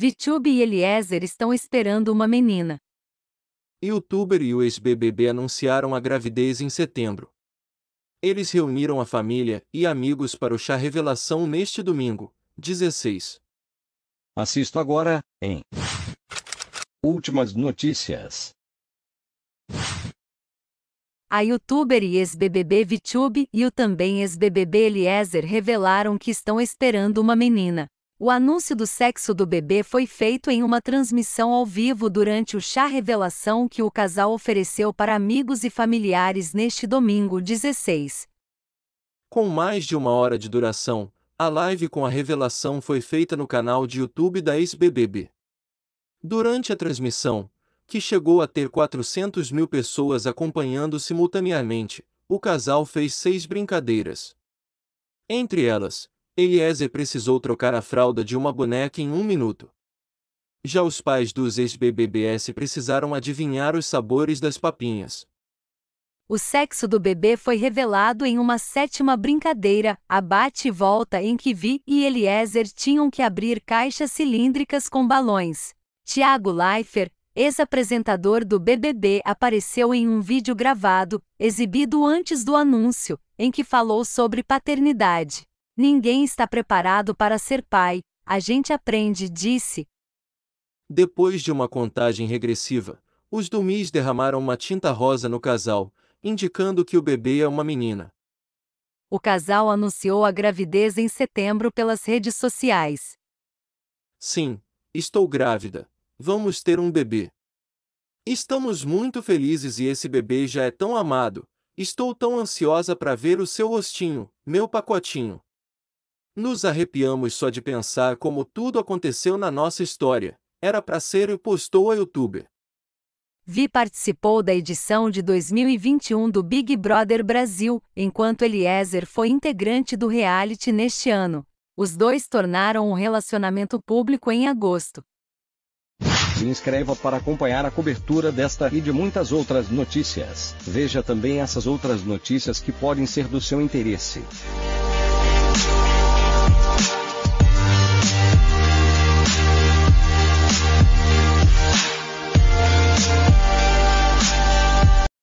VTube e Eliezer estão esperando uma menina. Youtuber e o ex-BBB anunciaram a gravidez em setembro. Eles reuniram a família e amigos para o chá revelação neste domingo, 16. Assisto agora, em Últimas notícias. A youtuber e ex-BBB VTube e o também ex-BBB Eliezer revelaram que estão esperando uma menina. O anúncio do sexo do bebê foi feito em uma transmissão ao vivo durante o chá revelação que o casal ofereceu para amigos e familiares neste domingo 16. Com mais de uma hora de duração, a live com a revelação foi feita no canal de YouTube da ex-BBB. Durante a transmissão, que chegou a ter 400 mil pessoas acompanhando simultaneamente, o casal fez seis brincadeiras. Entre elas, Eliezer precisou trocar a fralda de uma boneca em um minuto. Já os pais dos ex-BBBS precisaram adivinhar os sabores das papinhas. O sexo do bebê foi revelado em uma sétima brincadeira, a bate e volta em que Vi e Eliezer tinham que abrir caixas cilíndricas com balões. Tiago Leifer, ex-apresentador do BBB, apareceu em um vídeo gravado, exibido antes do anúncio, em que falou sobre paternidade. Ninguém está preparado para ser pai, a gente aprende, disse. Depois de uma contagem regressiva, os Dumis derramaram uma tinta rosa no casal, indicando que o bebê é uma menina. O casal anunciou a gravidez em setembro pelas redes sociais. Sim, estou grávida. Vamos ter um bebê. Estamos muito felizes e esse bebê já é tão amado. Estou tão ansiosa para ver o seu rostinho, meu pacotinho. Nos arrepiamos só de pensar como tudo aconteceu na nossa história. Era para ser e postou a youtuber. Vi participou da edição de 2021 do Big Brother Brasil, enquanto Eliezer foi integrante do reality neste ano. Os dois tornaram um relacionamento público em agosto. Se inscreva para acompanhar a cobertura desta e de muitas outras notícias. Veja também essas outras notícias que podem ser do seu interesse.